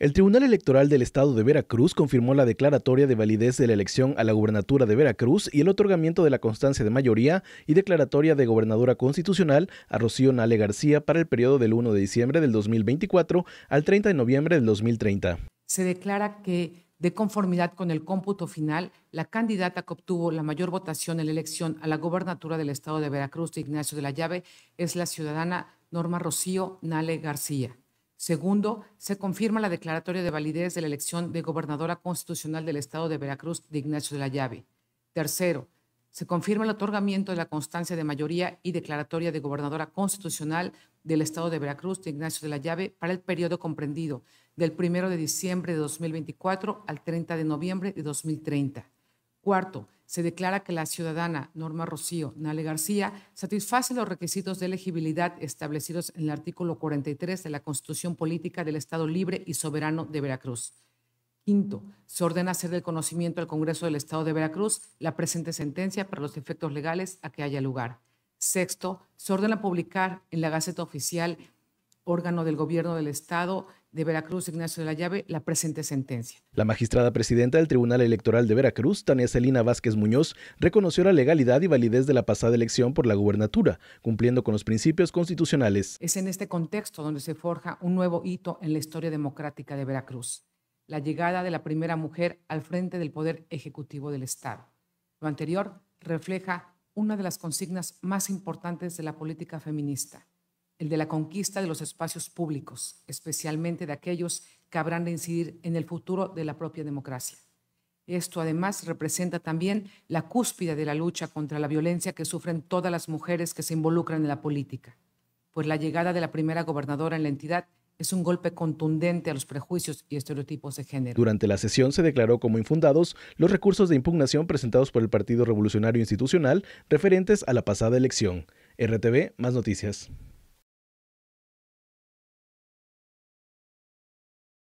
El Tribunal Electoral del Estado de Veracruz confirmó la declaratoria de validez de la elección a la gobernatura de Veracruz y el otorgamiento de la constancia de mayoría y declaratoria de gobernadora constitucional a Rocío Nale García para el periodo del 1 de diciembre del 2024 al 30 de noviembre del 2030. Se declara que, de conformidad con el cómputo final, la candidata que obtuvo la mayor votación en la elección a la gobernatura del Estado de Veracruz de Ignacio de la Llave es la ciudadana Norma Rocío Nale García. Segundo, se confirma la declaratoria de validez de la elección de gobernadora constitucional del Estado de Veracruz de Ignacio de la Llave. Tercero, se confirma el otorgamiento de la constancia de mayoría y declaratoria de gobernadora constitucional del Estado de Veracruz de Ignacio de la Llave para el periodo comprendido del primero de diciembre de 2024 al 30 de noviembre de 2030. Cuarto, se declara que la ciudadana Norma Rocío Nale García satisface los requisitos de elegibilidad establecidos en el artículo 43 de la Constitución Política del Estado Libre y Soberano de Veracruz. Quinto, se ordena hacer del conocimiento al Congreso del Estado de Veracruz la presente sentencia para los efectos legales a que haya lugar. Sexto, se ordena publicar en la Gaceta Oficial, órgano del Gobierno del Estado, de Veracruz, Ignacio de la Llave, la presente sentencia. La magistrada presidenta del Tribunal Electoral de Veracruz, Tania Celina Vázquez Muñoz, reconoció la legalidad y validez de la pasada elección por la gubernatura, cumpliendo con los principios constitucionales. Es en este contexto donde se forja un nuevo hito en la historia democrática de Veracruz, la llegada de la primera mujer al frente del Poder Ejecutivo del Estado. Lo anterior refleja una de las consignas más importantes de la política feminista el de la conquista de los espacios públicos, especialmente de aquellos que habrán de incidir en el futuro de la propia democracia. Esto además representa también la cúspide de la lucha contra la violencia que sufren todas las mujeres que se involucran en la política, pues la llegada de la primera gobernadora en la entidad es un golpe contundente a los prejuicios y estereotipos de género. Durante la sesión se declaró como infundados los recursos de impugnación presentados por el Partido Revolucionario Institucional referentes a la pasada elección. RTV, más noticias.